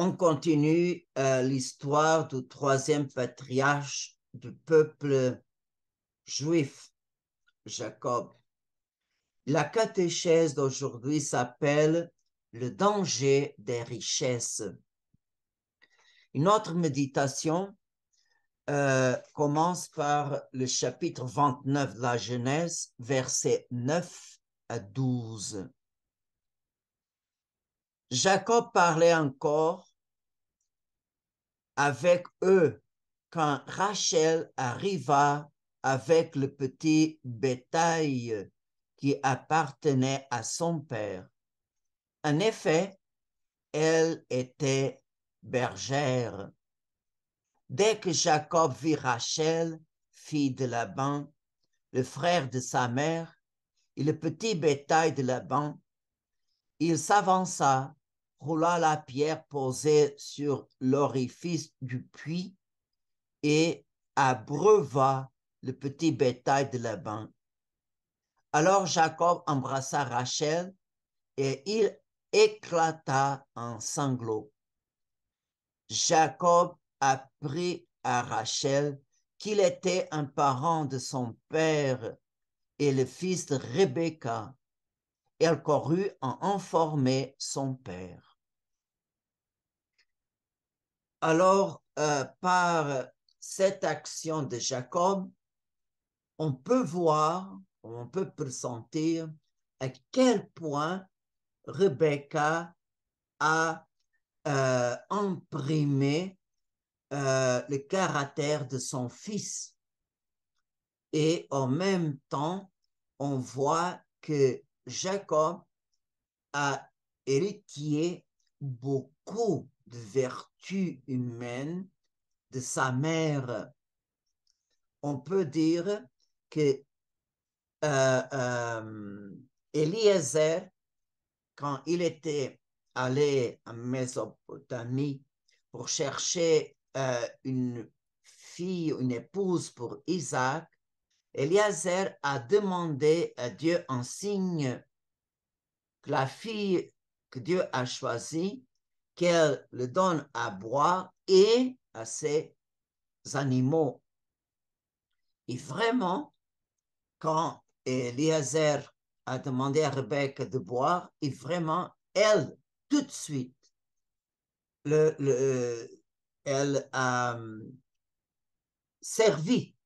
on continue euh, l'histoire du troisième patriarche du peuple juif, Jacob. La catéchèse d'aujourd'hui s'appelle le danger des richesses. Une autre méditation euh, commence par le chapitre 29 de la Genèse, versets 9 à 12. Jacob parlait encore avec eux quand Rachel arriva avec le petit bétail qui appartenait à son père. En effet, elle était bergère. Dès que Jacob vit Rachel, fille de Laban, le frère de sa mère, et le petit bétail de Laban, il s'avança roula la pierre posée sur l'orifice du puits et abreuva le petit bétail de la bain. Alors Jacob embrassa Rachel et il éclata en sanglots. Jacob apprit à Rachel qu'il était un parent de son père et le fils de Rebecca. Elle courut en informer son père. Alors, euh, par euh, cette action de Jacob, on peut voir, on peut pressentir à quel point Rebecca a euh, imprimé le caractère de son fils. Et en même temps, on voit que Jacob a hérité beaucoup de vertu humaine de sa mère. On peut dire que euh, euh Eliezer, quand il était allé en Mésopotamie pour chercher euh, une fille, une épouse pour Isaac, Eliezer a demandé à Dieu un signe que la fille que Dieu a choisie qu'elle le donne à boire et à ses animaux. Et vraiment, quand Eliezer a demandé à Rebecca de boire, et vraiment, elle, tout de suite, le, elle a hum, servi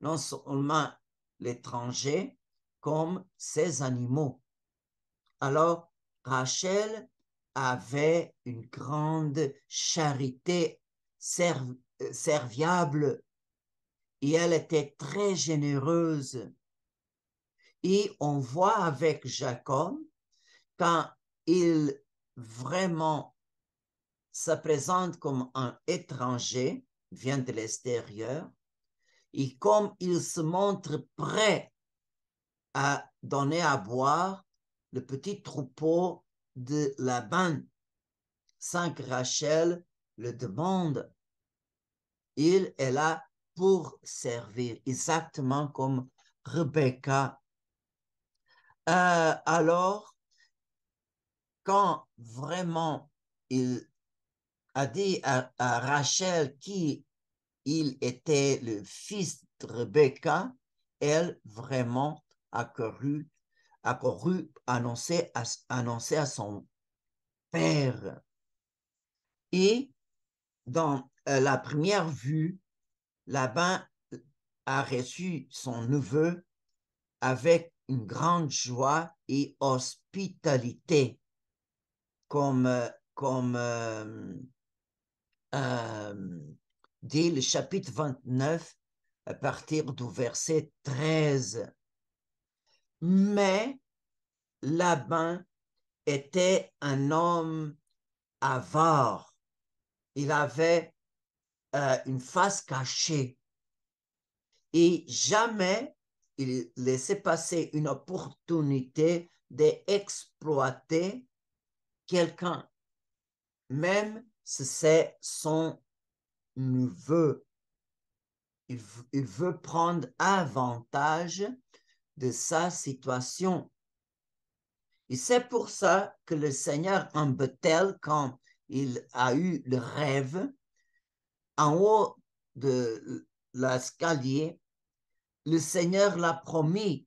non seulement l'étranger, comme ses animaux. Alors, Rachel avait une grande charité euh, serviable et elle était très généreuse. Et on voit avec Jacob, quand il vraiment se présente comme un étranger, vient de l'extérieur, et comme il se montre prêt à donner à boire le petit troupeau de Laban sans Rachel le demande. Il est là pour servir, exactement comme Rebecca. Euh, alors, quand vraiment il a dit à, Rachel qui il était le fils de Rebecca, elle vraiment a couru a couru annoncer à, annoncer à son père. Et dans euh, la première vue, Laban euh, a reçu son neveu avec une grande joie et hospitalité, comme, comme euh, dit le chapitre 29 à partir du verset 13. Mais Laban était un homme avare. Il avait euh, une face cachée. Et jamais il laissait passer une opportunité d'exploiter quelqu'un, même si c'est son neveu. il veut prendre avantage de sa situation et c'est pour ça que le Seigneur en Bethel, quand il a eu le rêve, en haut de l'escalier, le Seigneur l'a promis.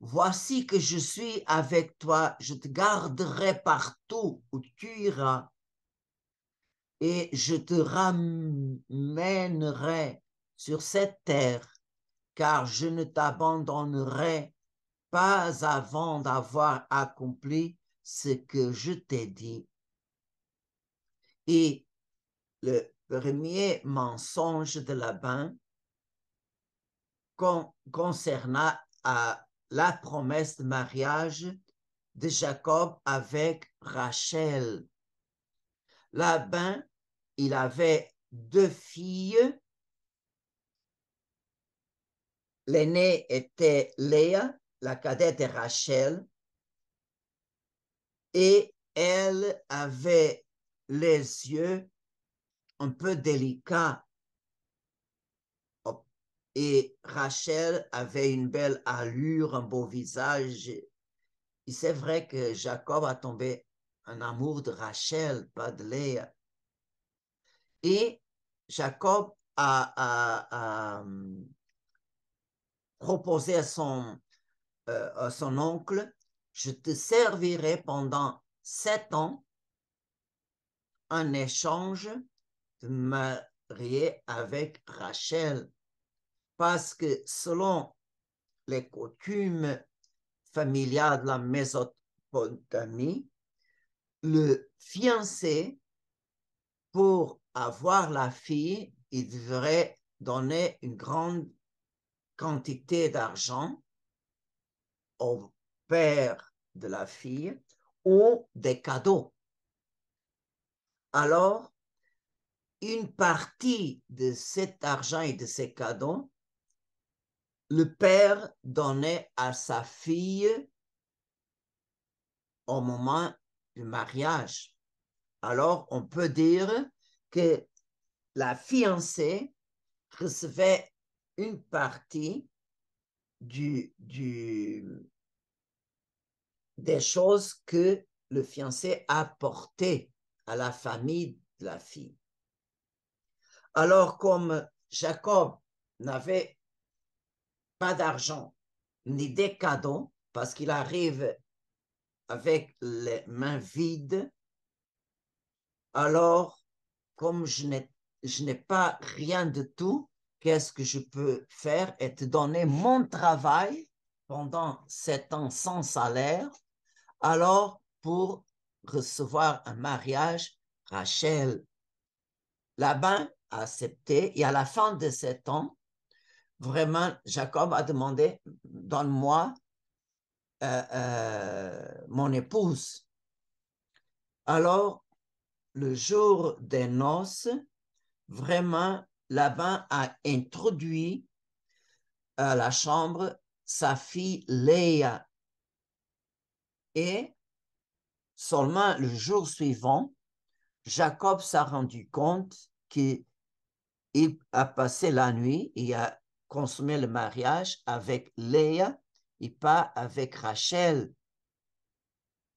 Voici que je suis avec toi, je te garderai partout où tu iras et je te ramènerai sur cette terre, car je ne t'abandonnerai pas avant d'avoir accompli ce que je t'ai dit. Et le premier mensonge de Laban concerna euh, la promesse de mariage de Jacob avec Rachel. Laban, il avait deux filles. L'aînée était Léa la cadette est Rachel, et elle avait les yeux un peu délicats. Oh, et Rachel avait une belle allure, un beau visage. Et c'est vrai que Jacob a tombé en amour de Rachel, pas de Léa. Et Jacob a, hum, proposé à son euh, à son oncle, je te servirai pendant sept ans en échange de marier avec Rachel. Parce que selon les coutumes familiales de la Mésopotamie, le fiancé, pour avoir la fille, il devrait donner une grande quantité d'argent père de la fille ou des cadeaux. Alors, une partie de cet argent et de ces cadeaux, le père donnait à sa fille au moment du mariage. Alors, on peut dire que la fiancée recevait une partie du, du, des choses que le fiancé a apportait à la famille de la fille. Alors comme Jacob n'avait pas d'argent ni des cadeaux, parce qu'il arrive avec les mains vides, alors comme je n'ai, je n'ai pas rien de tout, qu'est-ce que je peux faire et te donner mon travail pendant sept ans sans salaire alors, pour recevoir un mariage, Rachel, Laban a accepté et à la fin de sept ans, vraiment, Jacob a demandé, donne-moi euh, euh, mon épouse. Alors, le jour des noces, vraiment, Laban a introduit à euh, la chambre sa fille Léa, et seulement le jour suivant, Jacob s'est rendu compte qu'il a passé la nuit et a consommé le mariage avec Léa et pas avec Rachel.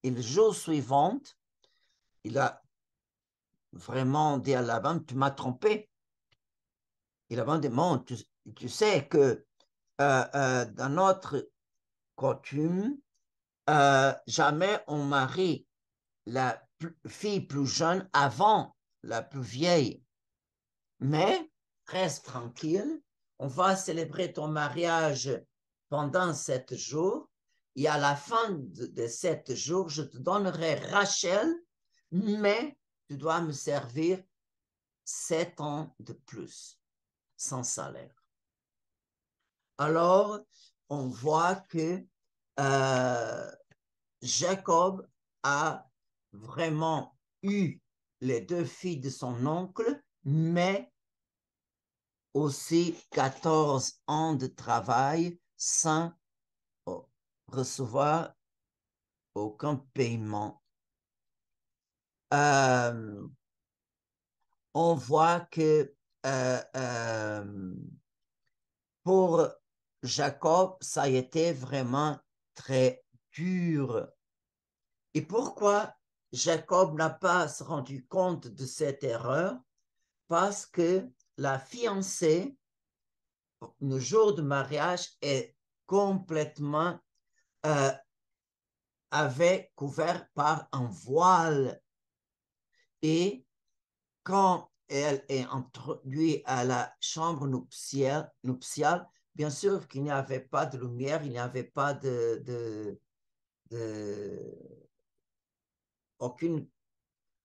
Et le jour suivant, il a vraiment dit à Laban, tu m'as trompé. Et Laban dit, tu, tu sais que euh, euh, dans notre coutume, euh, jamais on marie la fille plus jeune avant la plus vieille. Mais reste tranquille, on va célébrer ton mariage pendant sept jours et à la fin de, de sept jours, je te donnerai Rachel, mais tu dois me servir sept ans de plus sans salaire. Alors, on voit que euh, Jacob a vraiment eu les deux filles de son oncle, mais aussi 14 ans de travail sans recevoir aucun paiement. Euh, on voit que euh, pour Jacob, ça a été vraiment très dure. Et pourquoi Jacob n'a pas rendu compte de cette erreur parce que la fiancée, le jour de mariage, est complètement euh, avait couvert par un voile. Et quand elle est introduite à la chambre nuptiale Bien sûr qu'il n'y avait pas de lumière, il n'y avait pas de, de, aucune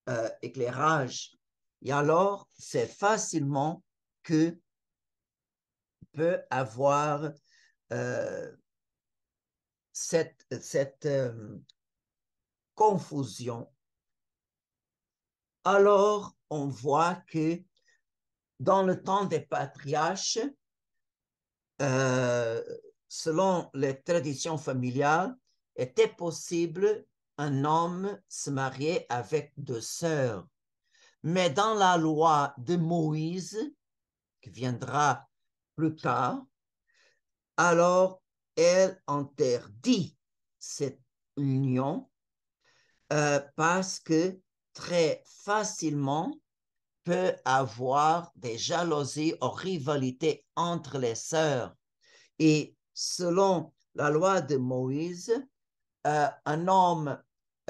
euh, éclairage. Et alors, c'est facilement que peut avoir euh, cette, euh, confusion. Alors, on voit que dans le temps des patriarches, euh, selon les traditions familiales, était possible un homme se marier avec deux sœurs. Mais dans la loi de Moïse, qui viendra plus tard, alors elle interdit cette union euh, parce que très facilement, peut avoir des jalousies ou rivalités entre les sœurs. Et selon la loi de Moïse, euh, un homme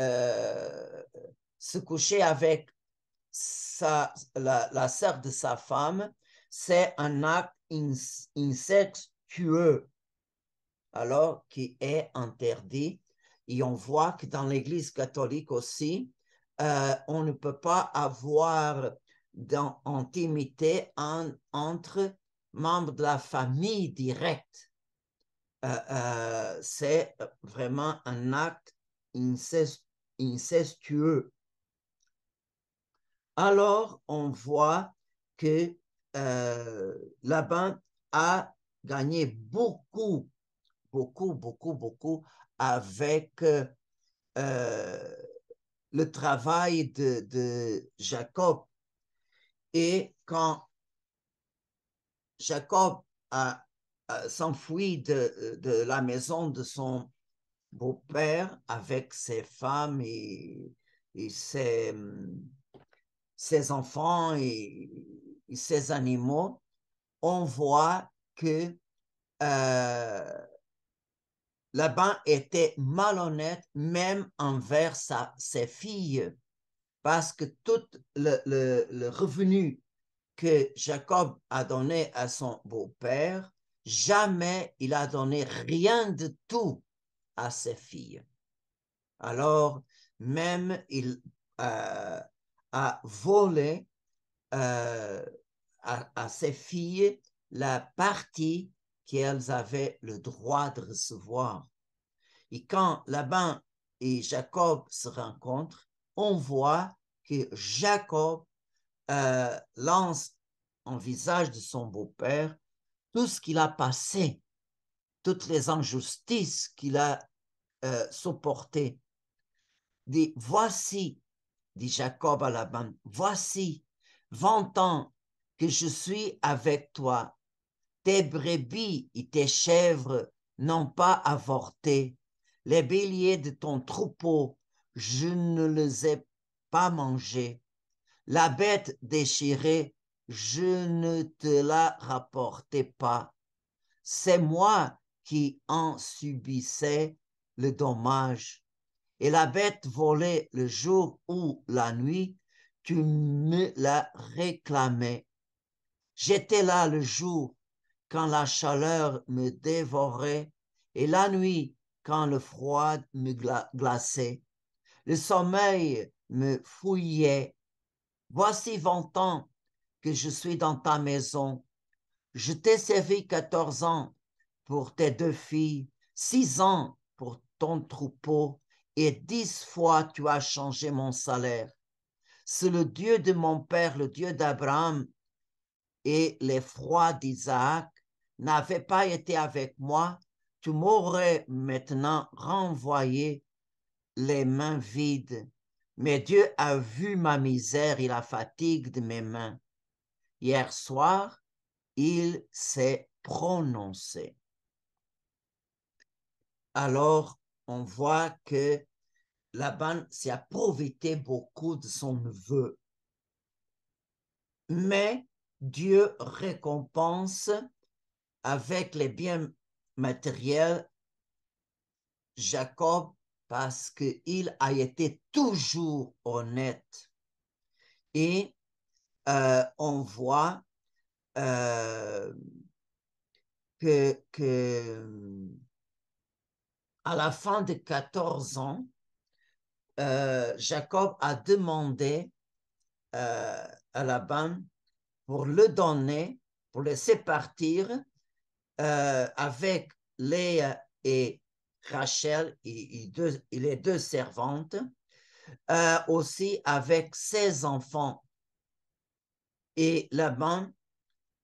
euh, se coucher avec sa, la, sœur de sa femme, c'est un acte incestueux, alors qui est interdit. Et on voit que dans l'Église catholique aussi, euh, on ne peut pas avoir d'intimité en, entre membres de la famille directe. Euh, euh, c'est vraiment un acte incestueux. Alors, on voit que euh, la banque a gagné beaucoup, beaucoup, beaucoup, beaucoup avec euh, le travail de, de Jacob et quand Jacob s'enfuit de, la maison de son beau-père avec ses femmes et, ses, enfants et, ses animaux, on voit que euh, Laban était malhonnête même envers ses filles parce que tout le, revenu que Jacob a donné à son beau-père, jamais il a donné rien de tout à ses filles. Alors, même il euh, a volé euh, à, à, ses filles la partie qu'elles avaient le droit de recevoir. Et quand Laban et Jacob se rencontrent, on voit que Jacob euh, lance en visage de son beau-père tout ce qu'il a passé, toutes les injustices qu'il a euh, supportées. Dit, voici, dit Jacob à la voici, vingt ans que je suis avec toi. Tes brebis et tes chèvres n'ont pas avorté. Les béliers de ton troupeau je ne les ai pas mangés. La bête déchirée, je ne te la rapportais pas. C'est moi qui en subissais le dommage. Et la bête volée le jour ou la nuit, tu me la réclamais. J'étais là le jour quand la chaleur me dévorait et la nuit quand le froid me glaçait. Le sommeil me fouillait. Voici vingt ans que je suis dans ta maison. Je t'ai servi 14 ans pour tes deux filles, six ans pour ton troupeau, et dix fois tu as changé mon salaire. C'est le Dieu de mon père, le Dieu d'Abraham, et les froids d'Isaac n'avaient pas été avec moi, tu m'aurais maintenant renvoyé les mains vides. Mais Dieu a vu ma misère et la fatigue de mes mains. Hier soir, il s'est prononcé. Alors, on voit que Laban s'est approvité beaucoup de son neveu. Mais Dieu récompense avec les biens matériels Jacob parce qu'il a été toujours honnête. Et euh, on voit euh, que, à la fin de 14 ans, euh, Jacob a demandé à Laban pour le donner, pour laisser partir avec Léa et Rachel et, les deux servantes, euh, aussi avec ses enfants. Et Laban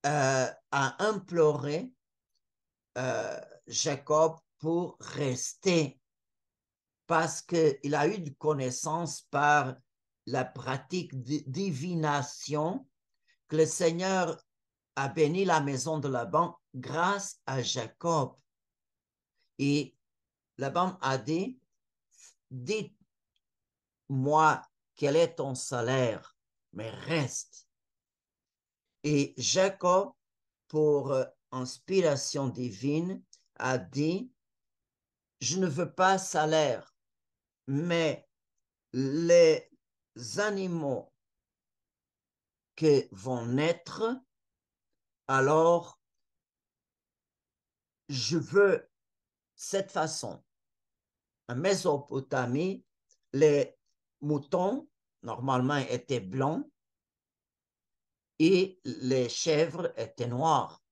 euh, a imploré euh, Jacob pour rester parce qu'il a eu de connaissance par la pratique de divination que le Seigneur a béni la maison de Laban grâce à Jacob. Et la a dit, « moi quel est ton salaire, mais reste. Et Jacob, pour euh, inspiration divine, a dit, je ne veux pas salaire, mais les animaux qui vont naître, alors je veux cette façon en Mésopotamie, les moutons, normalement, étaient blancs et les chèvres étaient noires.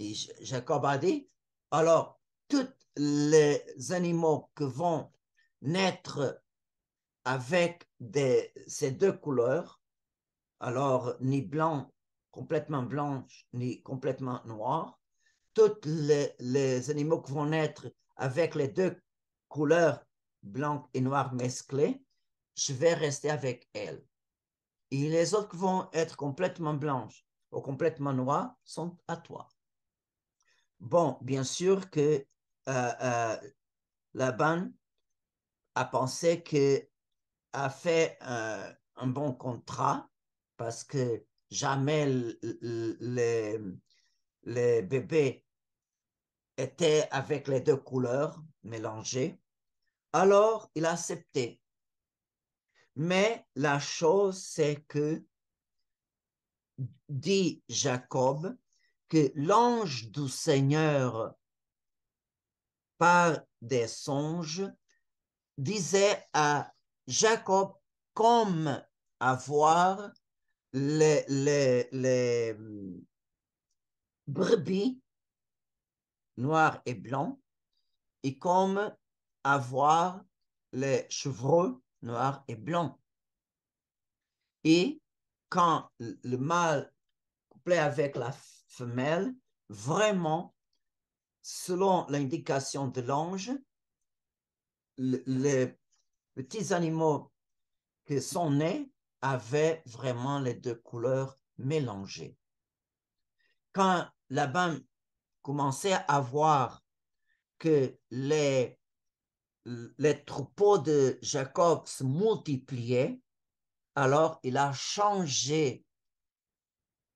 Et Jacob a dit, alors, tous les animaux qui vont naître avec ces deux couleurs, alors ni blanc, complètement blanche, ni complètement noir, tous les, les animaux qui vont naître avec les deux couleurs blanches et noires mesclées, je vais rester avec elle. Et les autres qui vont être complètement blanches ou complètement noires sont à toi. Bon, bien sûr que euh, euh, la banne a pensé que a fait euh, un bon contrat parce que jamais les, les bébés étaient avec les deux couleurs mélangées. Alors, il acceptait. Mais la chose, c'est que, dit Jacob, que l'ange du Seigneur, par des songes, disait à Jacob comme avoir les, les, les brebis noires et blancs et comme avoir les chevreux noirs et blancs. Et quand le mâle couplait avec la femelle, vraiment, selon l'indication de l'ange, les petits animaux qui sont nés avaient vraiment les deux couleurs mélangées. Quand la bande commençait à voir que les les troupeaux de Jacob se multipliaient, alors il a changé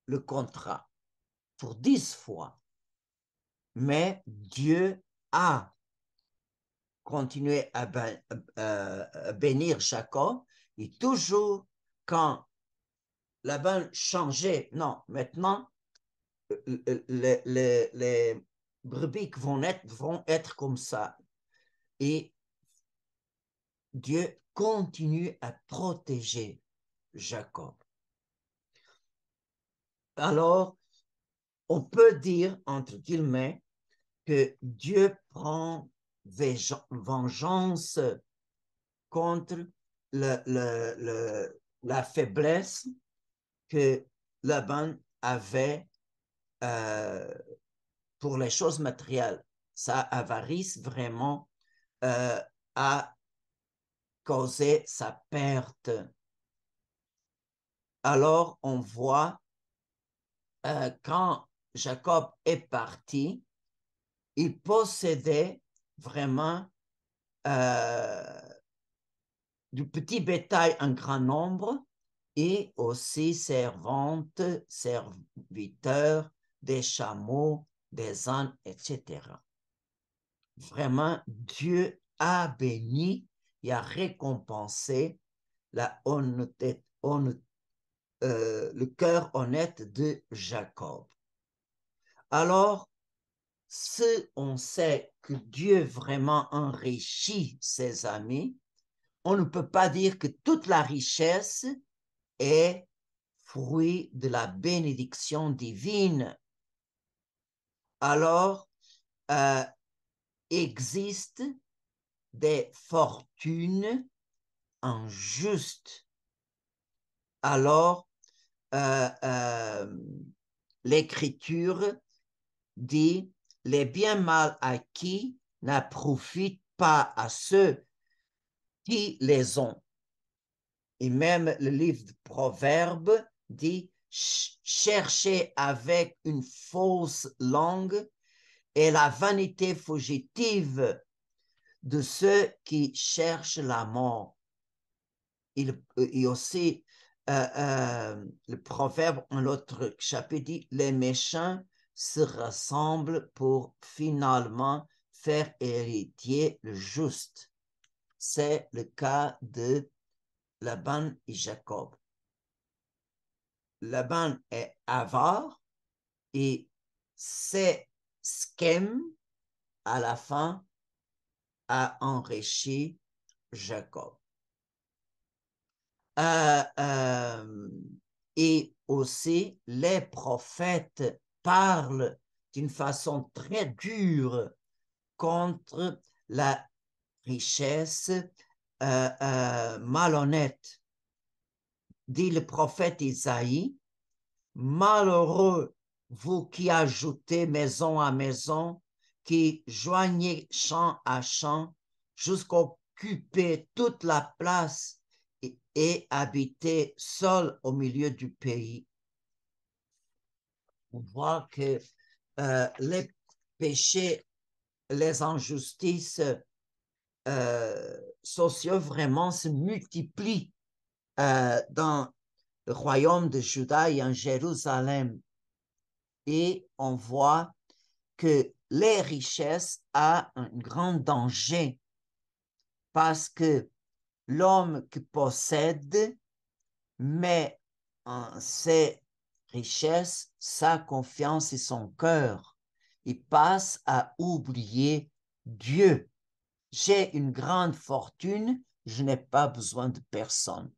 le contrat pour dix fois. Mais Dieu a continué à, ben, bénir Jacob et toujours quand la Laban changeait, non, maintenant, les, brebis vont être, vont être comme ça. Et Dieu continue à protéger Jacob. Alors, on peut dire, entre guillemets, que Dieu prend vengeance contre la faiblesse que Laban avait euh, pour les choses matérielles. Ça avarice vraiment à euh, causé sa perte. Alors on voit euh, quand Jacob est parti, il possédait vraiment euh, du petit bétail en grand nombre et aussi servantes, serviteurs, des chameaux, des ânes, etc. Vraiment, Dieu a béni il a récompensé la euh, le cœur honnête de Jacob. Alors, si on sait que Dieu vraiment enrichit ses amis, on ne peut pas dire que toute la richesse est fruit de la bénédiction divine. Alors, euh, existe des fortunes injustes Alors, euh, euh, l'Écriture dit, les biens mal acquis ne pas à ceux qui les ont. Et même le livre de Proverbes dit, chercher avec une fausse langue et la vanité fugitive de ceux qui cherchent la mort. Il, a euh, aussi, euh, euh, le proverbe en l'autre chapitre dit, les méchants se rassemblent pour finalement faire hériter le juste. C'est le cas de Laban et Jacob. Laban est avare et c'est schèmes, à la fin, a enrichi Jacob. Euh, euh, et aussi, les prophètes parlent d'une façon très dure contre la richesse euh, malhonnête. Dit le prophète Isaïe, malheureux vous qui ajoutez maison à maison qui joignait champ à champ occuper toute la place et, habiter seul au milieu du pays. On voit que euh, les péchés, les injustices euh, sociaux vraiment se multiplient euh, dans le royaume de Juda et en Jérusalem. Et on voit que les richesses a un grand danger parce que l'homme qui possède met en ses richesses sa confiance et son cœur. Il passe à oublier Dieu. J'ai une grande fortune, je n'ai pas besoin de personne.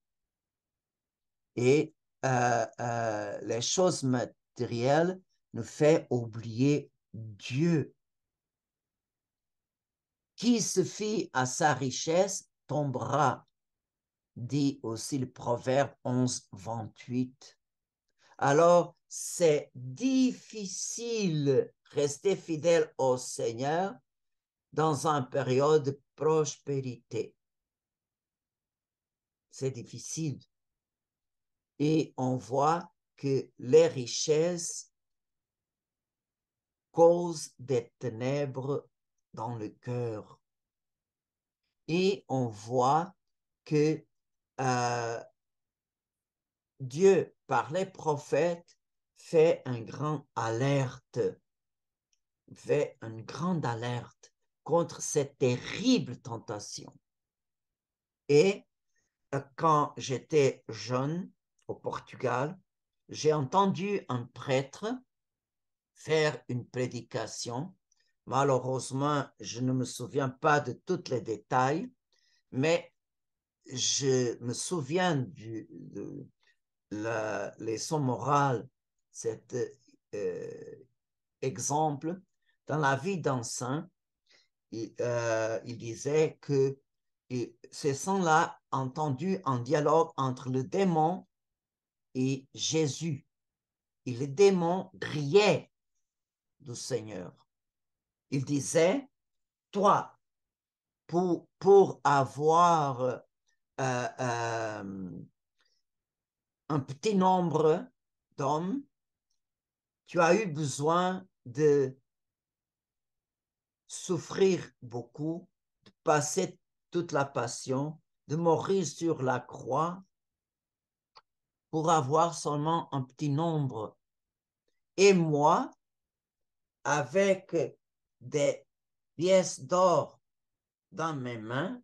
Et euh, euh, les choses matérielles nous fait oublier Dieu qui se fie à sa richesse tombera, dit aussi le proverbe 11, 28. Alors, c'est difficile rester fidèle au Seigneur dans une période de prospérité. C'est difficile. Et on voit que les richesses des ténèbres dans le cœur. Et on voit que euh, Dieu, par les prophètes, fait un grand alerte, fait une grande alerte contre cette terrible tentation. Et euh, quand j'étais jeune au Portugal, j'ai entendu un prêtre faire une prédication. Malheureusement, je ne me souviens pas de tous les détails, mais je me souviens du, de la leçon morale, cet euh, exemple. Dans la vie d'un euh, saint, il, disait que ce sont là entendu en dialogue entre le démon et Jésus. Et le démon riait du Seigneur. Il disait, toi, pour, pour avoir euh, euh, un petit nombre d'hommes, tu as eu besoin de souffrir beaucoup, de passer toute la passion, de mourir sur la croix pour avoir seulement un petit nombre. Et moi, avec des pièces d'or dans mes mains,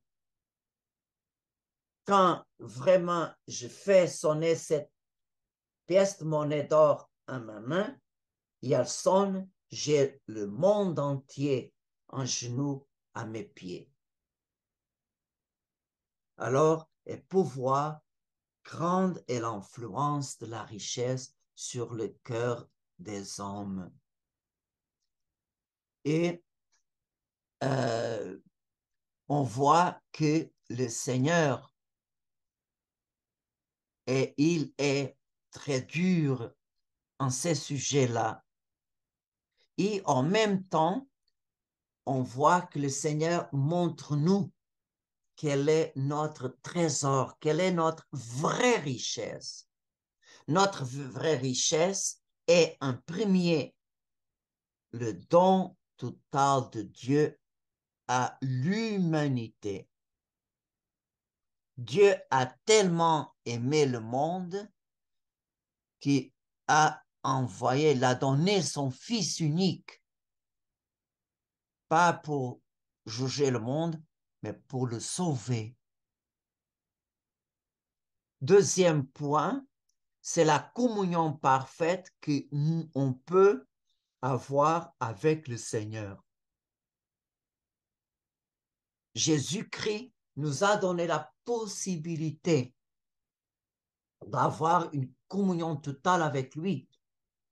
quand vraiment je fais sonner cette pièce de monnaie d'or à ma main, et elle sonne, j'ai le monde entier en genoux à mes pieds. Alors, et pouvoir, grande est l'influence de la richesse sur le cœur des hommes et euh, on voit que le Seigneur, et il est très dur en ces sujets-là. Et en même temps, on voit que le Seigneur montre nous quel est notre trésor, quelle est notre vraie richesse. Notre vraie richesse est un premier le don parle de Dieu à l'humanité. Dieu a tellement aimé le monde qu'il a envoyé, l'a donné son Fils unique, pas pour juger le monde, mais pour le sauver. Deuxième point, c'est la communion parfaite on peut avoir avec le Seigneur. Jésus-Christ nous a donné la possibilité d'avoir une communion totale avec lui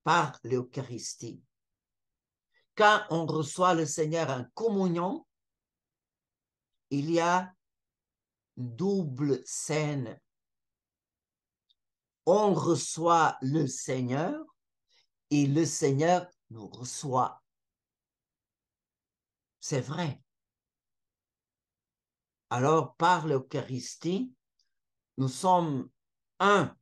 par l'Eucharistie. Quand on reçoit le Seigneur en communion, il y a double scène. On reçoit le Seigneur et le Seigneur nous reçoit. C'est vrai. Alors, par l'Eucharistie, nous sommes un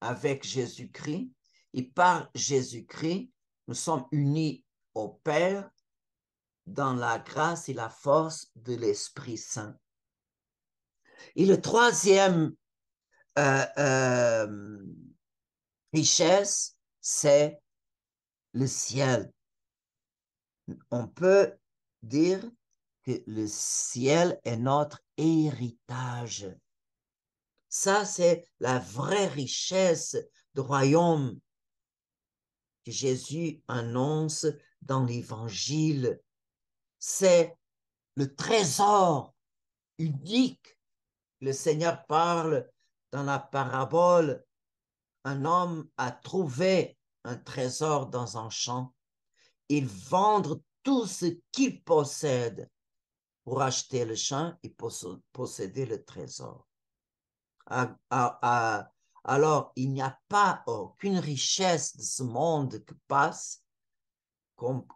avec Jésus-Christ et par Jésus-Christ, nous sommes unis au Père dans la grâce et la force de l'Esprit Saint. Et le troisième euh, euh, richesse, c'est le ciel. On peut dire que le ciel est notre héritage. Ça, c'est la vraie richesse du royaume que Jésus annonce dans l'Évangile. C'est le trésor unique. Le Seigneur parle dans la parabole. Un homme a trouvé un trésor dans un champ et vendre tout ce qu'il possède pour acheter le champ et posséder le trésor. Alors, il n'y a pas aucune richesse de ce monde qui passe,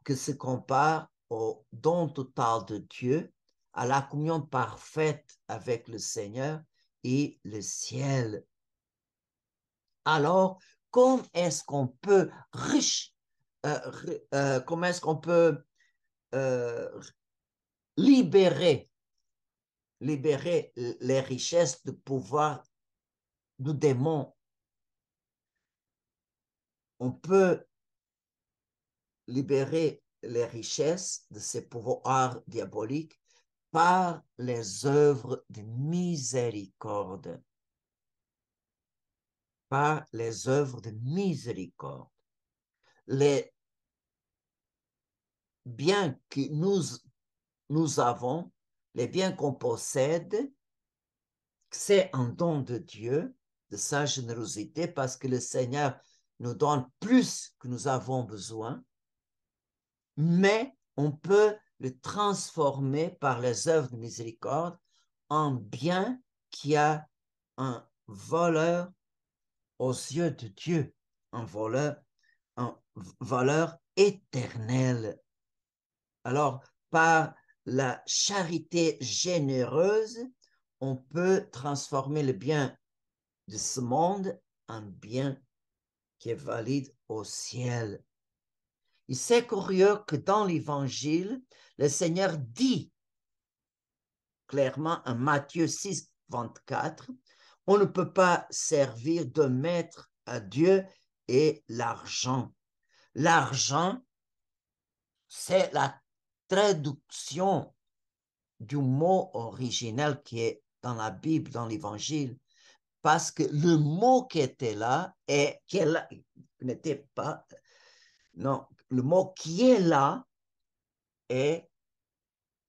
que se compare au don total de Dieu, à la communion parfaite avec le Seigneur et le ciel. Alors, comment est-ce qu'on peut euh, euh, euh, libérer, libérer les richesses de pouvoir du démon. On peut libérer les richesses de ces pouvoirs diaboliques par les œuvres de miséricorde les œuvres de miséricorde. Les, biens que nous, nous avons, les biens qu'on possède, c'est un don de Dieu, de sa générosité, parce que le Seigneur nous donne plus que nous avons besoin, mais on peut le transformer par les œuvres de miséricorde en bien qui a un valeur aux yeux de Dieu en valeur, en valeur éternelle. Alors, par la charité généreuse, on peut transformer le bien de ce monde en bien qui est valide au ciel. Il s'est curieux que dans l'Évangile, le Seigneur dit clairement en Matthieu 6, 24, on ne peut pas servir de maître à Dieu et l'argent. L'argent, c'est la traduction du mot originel qui est dans la Bible, dans l'Évangile, parce que le mot qui était là et qui n'était pas, non, le mot qui est là est,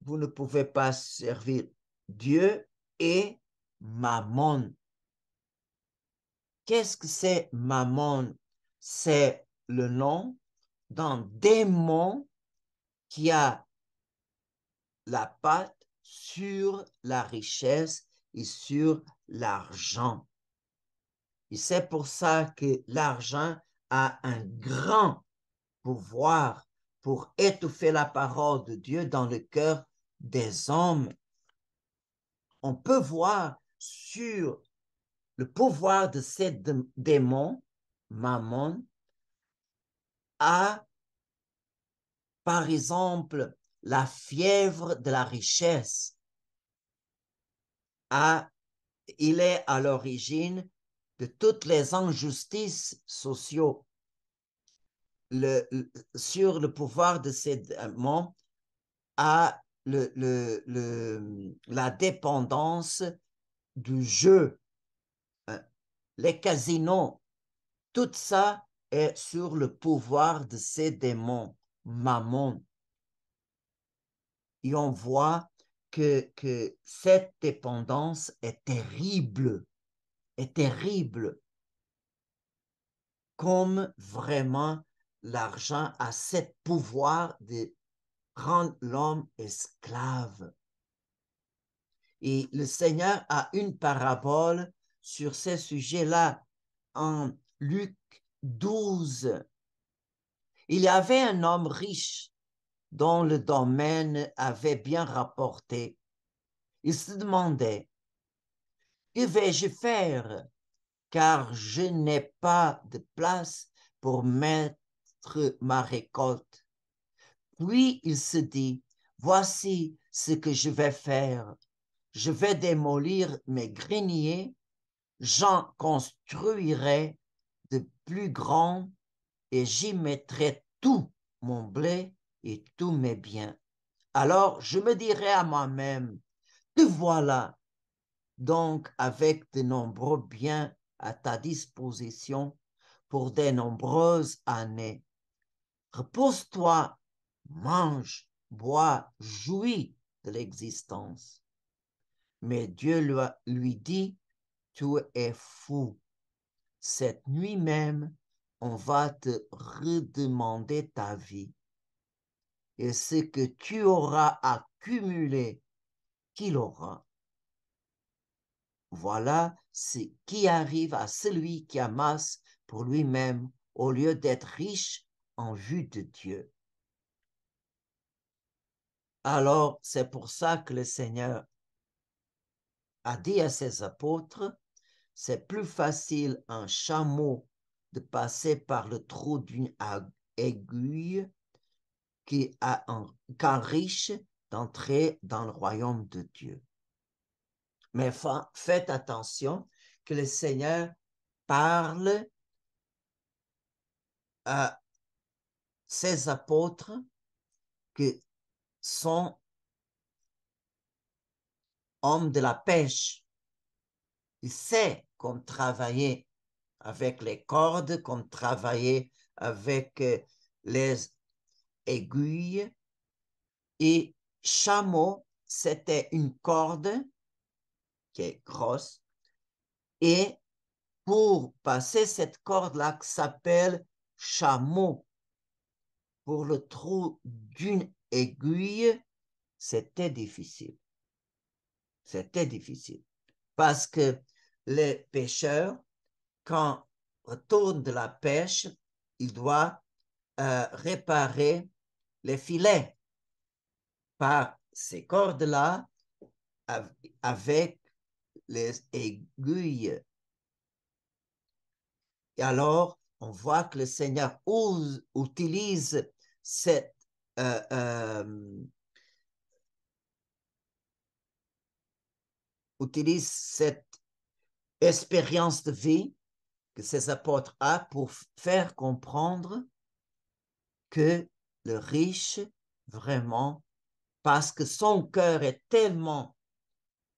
vous ne pouvez pas servir Dieu et mammon. Qu'est-ce que c'est Mammon C'est le nom d'un démon qui a la patte sur la richesse et sur l'argent. Et c'est pour ça que l'argent a un grand pouvoir pour étouffer la parole de Dieu dans le cœur des hommes. On peut voir sur le pouvoir de ces démons, Mammon, a, par exemple, la fièvre de la richesse. A, il est à l'origine de toutes les injustices sociales. sur le pouvoir de ces démons a le, la dépendance du jeu les casinos, tout ça est sur le pouvoir de ces démons, maman. Et on voit que, que cette dépendance est terrible, est terrible, comme vraiment l'argent a ce pouvoir de rendre l'homme esclave. Et le Seigneur a une parabole sur ces sujets-là en Luc 12. Il y avait un homme riche dont le domaine avait bien rapporté. Il se demandait, que vais-je faire car je n'ai pas de place pour mettre ma récolte. Puis il se dit, voici ce que je vais faire. Je vais démolir mes greniers j'en construirai de plus grands et j'y mettrai tout mon blé et tous mes biens. Alors je me dirai à moi-même, te voilà donc avec de nombreux biens à ta disposition pour de nombreuses années. Repose-toi, mange, bois, jouis de l'existence. Mais Dieu lui dit, tu es fou. Cette nuit même, on va te redemander ta vie et ce que tu auras accumulé, qu'il aura. Voilà ce qui arrive à celui qui amasse pour lui-même au lieu d'être riche en vue de Dieu. Alors, c'est pour ça que le Seigneur a dit à ses apôtres, c'est plus facile un chameau de passer par le trou d'une aiguille qu'un riche d'entrer dans le royaume de Dieu. Mais faites attention que le Seigneur parle à ses apôtres qui sont hommes de la pêche. Il sait qu'on travaillait avec les cordes, qu'on travaillait avec euh, les aiguilles. Et chameau, c'était une corde qui est grosse. Et pour passer cette corde-là qui s'appelle chameau, pour le trou d'une aiguille, c'était difficile. C'était difficile. Parce que les pêcheurs, quand retournent de la pêche, ils doivent euh, réparer les filets par ces cordes-là avec les aiguilles. Et alors, on voit que le Seigneur utilise cette euh, euh, utilise cette expérience de vie que ces apôtres ont pour faire comprendre que le riche, vraiment, parce que son cœur est tellement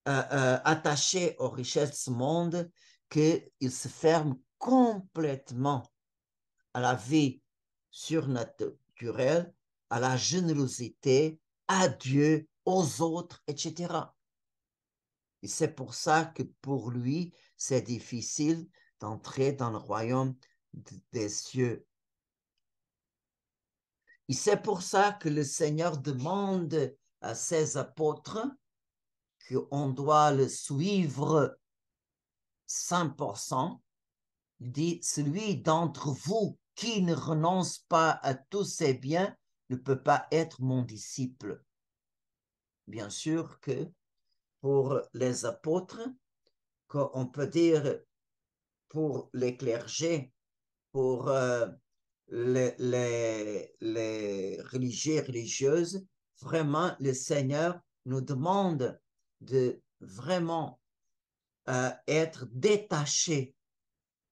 euh, euh, attaché aux richesses du monde qu'il se ferme complètement à la vie surnaturelle, à la générosité, à Dieu, aux autres, etc. Et c'est pour ça que pour lui, c'est difficile d'entrer dans le royaume des cieux. Et c'est pour ça que le Seigneur demande à ses apôtres qu'on doit le suivre 100%. Il dit, celui d'entre vous qui ne renonce pas à tous ses biens ne peut pas être mon disciple. Bien sûr que pour les apôtres, qu'on peut dire pour les clergés, pour euh, les, religieuses, vraiment le Seigneur nous demande de vraiment euh, être détaché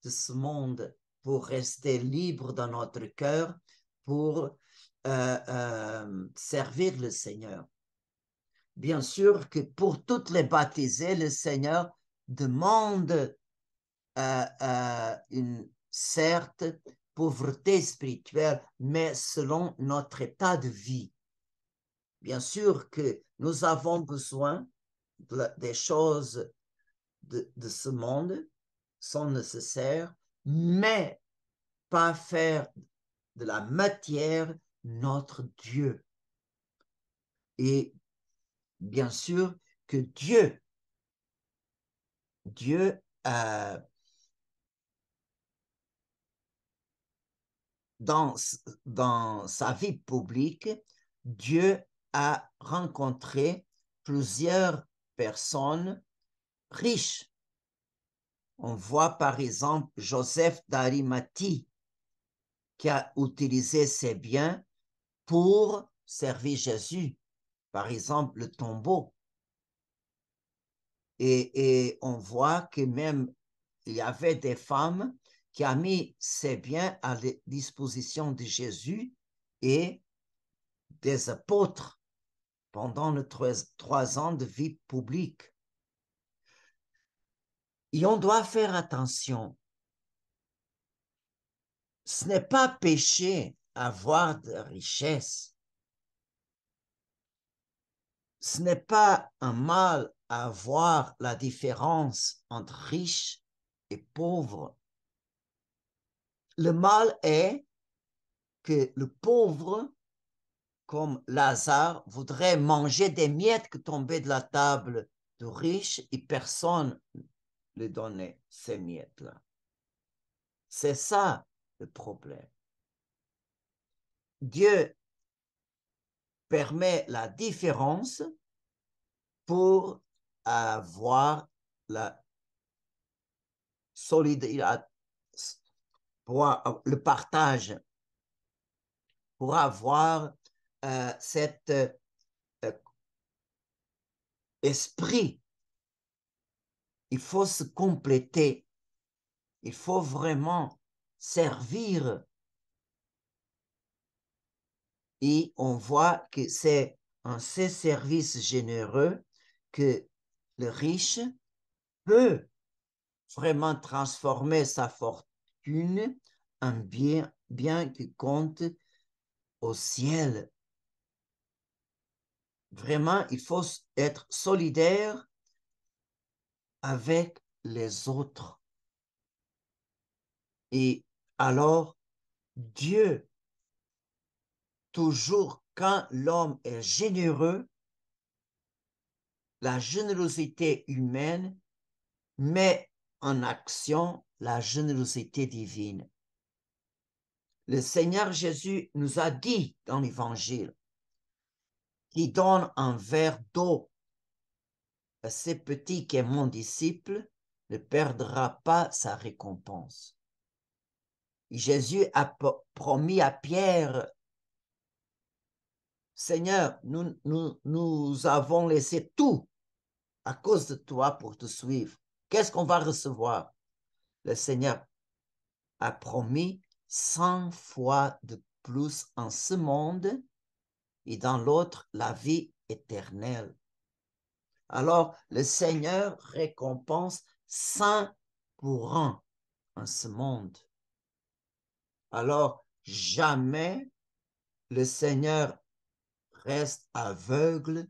de ce monde pour rester libre dans notre cœur, pour euh, servir le Seigneur. Bien sûr que pour toutes les baptisées, le Seigneur demande euh, euh, une certaine pauvreté spirituelle, mais selon notre état de vie. Bien sûr que nous avons besoin des choses de, de ce monde, sont nécessaires, mais pas faire de la matière notre Dieu. Et bien sûr que Dieu Dieu euh, dans, dans sa vie publique, Dieu a rencontré plusieurs personnes riches. On voit par exemple Joseph d'Arimathie qui a utilisé ses biens pour servir Jésus. Par exemple, le tombeau et, on voit que même il y avait des femmes qui ont mis ses biens à la disposition de Jésus et des apôtres pendant les trois, ans de vie publique. Et on doit faire attention. Ce n'est pas péché avoir de richesses ce n'est pas un mal à voir la différence entre riche et pauvre. Le mal est que le pauvre, comme Lazare, voudrait manger des miettes que tombaient de la table du riche et personne ne lui donnait ces miettes-là. C'est ça le problème. Dieu permet la différence pour avoir la solidarité, le partage, pour avoir euh, cet euh, euh, esprit. Il faut se compléter. Il faut vraiment servir et on voit que c'est en ces services généreux que le riche peut vraiment transformer sa fortune en bien, bien qui compte au ciel. Vraiment, il faut être solidaire avec les autres. Et alors, Dieu toujours quand l'homme est généreux, la générosité humaine met en action la générosité divine. Le Seigneur Jésus nous a dit dans l'Évangile Qui donne un verre d'eau à ce petit qui est mon disciple ne perdra pas sa récompense. Jésus a promis à Pierre Seigneur, nous, avons laissé tout à cause de toi pour te suivre. Qu'est-ce qu'on va recevoir? Le Seigneur a promis 100 fois de plus en ce monde et dans l'autre la vie éternelle. Alors le Seigneur récompense 100 pour un en ce monde. Alors jamais le Seigneur reste aveugle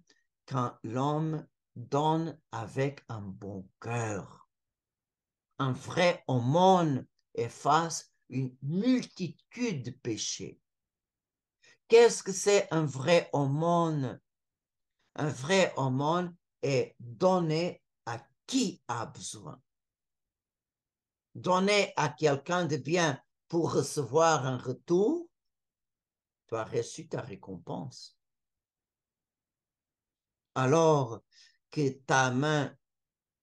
quand l'homme donne avec un bon cœur. Un vrai aumône efface une multitude de péchés. Qu'est-ce que c'est un vrai aumône Un vrai aumône est donné à qui a besoin. Donner à quelqu'un de bien pour recevoir un retour, tu as reçu ta récompense alors que ta main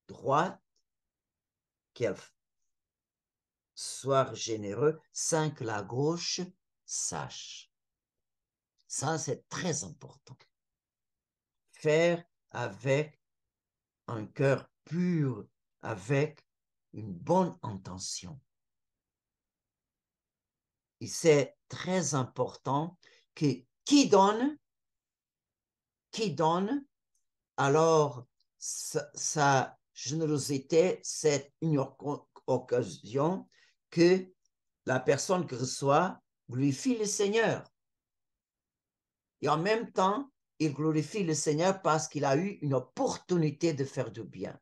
droite, soit généreux, sans que la gauche sache. Ça, c'est très important. Faire avec un cœur pur, avec une bonne intention. Et c'est très important que qui donne, qui donne, alors sa, générosité, c'est une occasion que la personne qui reçoit glorifie le Seigneur. Et en même temps, il glorifie le Seigneur parce qu'il a eu une opportunité de faire du bien.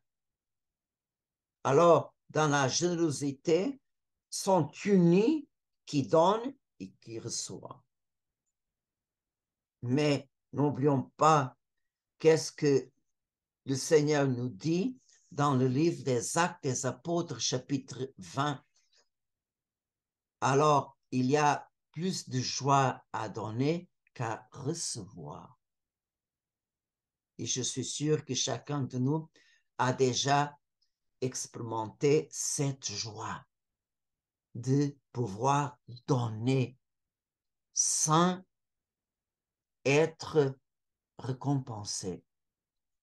Alors, dans la générosité, sont unis qui donnent et qui reçoivent. Mais n'oublions pas qu'est-ce que le Seigneur nous dit dans le livre des Actes des Apôtres, chapitre 20. Alors, il y a plus de joie à donner qu'à recevoir. Et je suis sûr que chacun de nous a déjà expérimenté cette joie de pouvoir donner sans être récompenser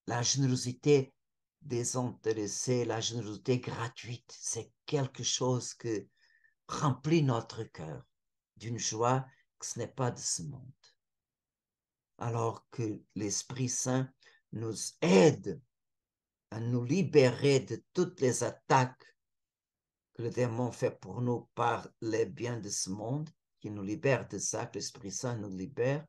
La générosité désintéressée, la générosité gratuite, c'est quelque chose que remplit notre cœur d'une joie que ce n'est pas de ce monde. Alors que l'Esprit Saint nous aide à nous libérer de toutes les attaques que le démon fait pour nous par les biens de ce monde, qui nous libère de ça, que l'Esprit Saint nous libère,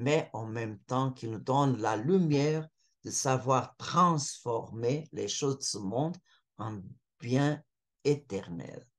mais en même temps qu'il nous donne la lumière de savoir transformer les choses de ce monde en bien éternel.